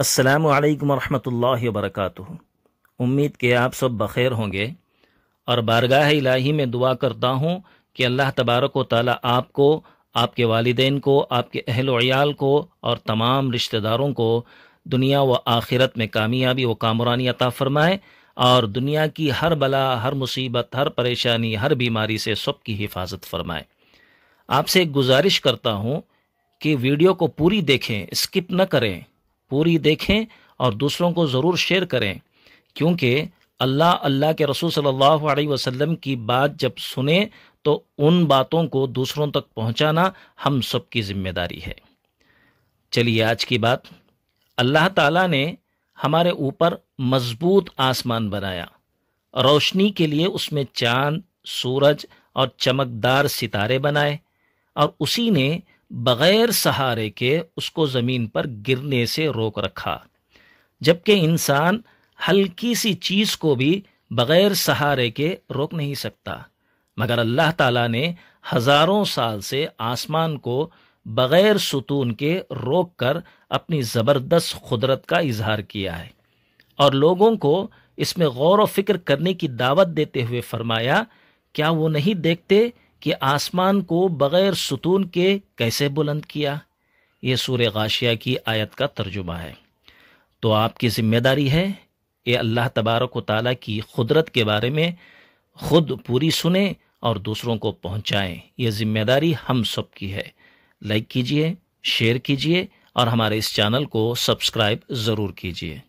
असलकम वरहमल वरक उम्मीद के आप सब बखैर होंगे और बारगाह इलाही में दुआ करता हूँ कि अल्लाह तबारक व ताली आपको आपके वालदेन को आपके अहल वयाल को और तमाम रिश्तेदारों को दुनिया व आखिरत में कामयाबी व कामरानी अता फरमाए और दुनिया की हर बला हर मुसीबत हर परेशानी हर बीमारी से सबकी हिफाजत फरमाए आपसे एक गुजारिश करता हूँ कि वीडियो को पूरी देखें स्किप न करें पूरी देखें और दूसरों को ज़रूर शेयर करें क्योंकि अल्लाह अल्लाह के रसूल सल्लल्लाहु अलैहि वसल्लम की बात जब सुने तो उन बातों को दूसरों तक पहुंचाना हम सब की जिम्मेदारी है चलिए आज की बात अल्लाह ताला ने हमारे ऊपर मजबूत आसमान बनाया रोशनी के लिए उसमें चांद सूरज और चमकदार सितारे बनाए और उसी ने बगैर सहारे के उसको ज़मीन पर गिरने से रोक रखा जबकि इंसान हल्की सी चीज़ को भी बगैर सहारे के रोक नहीं सकता मगर अल्लाह ताला ने हज़ारों साल से आसमान को बगैर सुतून के रोक कर अपनी ज़बरदस्त खुदरत का इजहार किया है और लोगों को इसमें गौर व फिक्र करने की दावत देते हुए फरमाया क्या वो नहीं देखते कि आसमान को बगैर सुतून के कैसे बुलंद किया ये सूर गाशिया की आयत का तर्जुमा है तो आपकी जिम्मेदारी है ये अल्लाह तबारक ताली की कुदरत के बारे में खुद पूरी सुने और दूसरों को पहुंचाएं ये जिम्मेदारी हम सब की है लाइक कीजिए शेयर कीजिए और हमारे इस चैनल को सब्सक्राइब ज़रूर कीजिए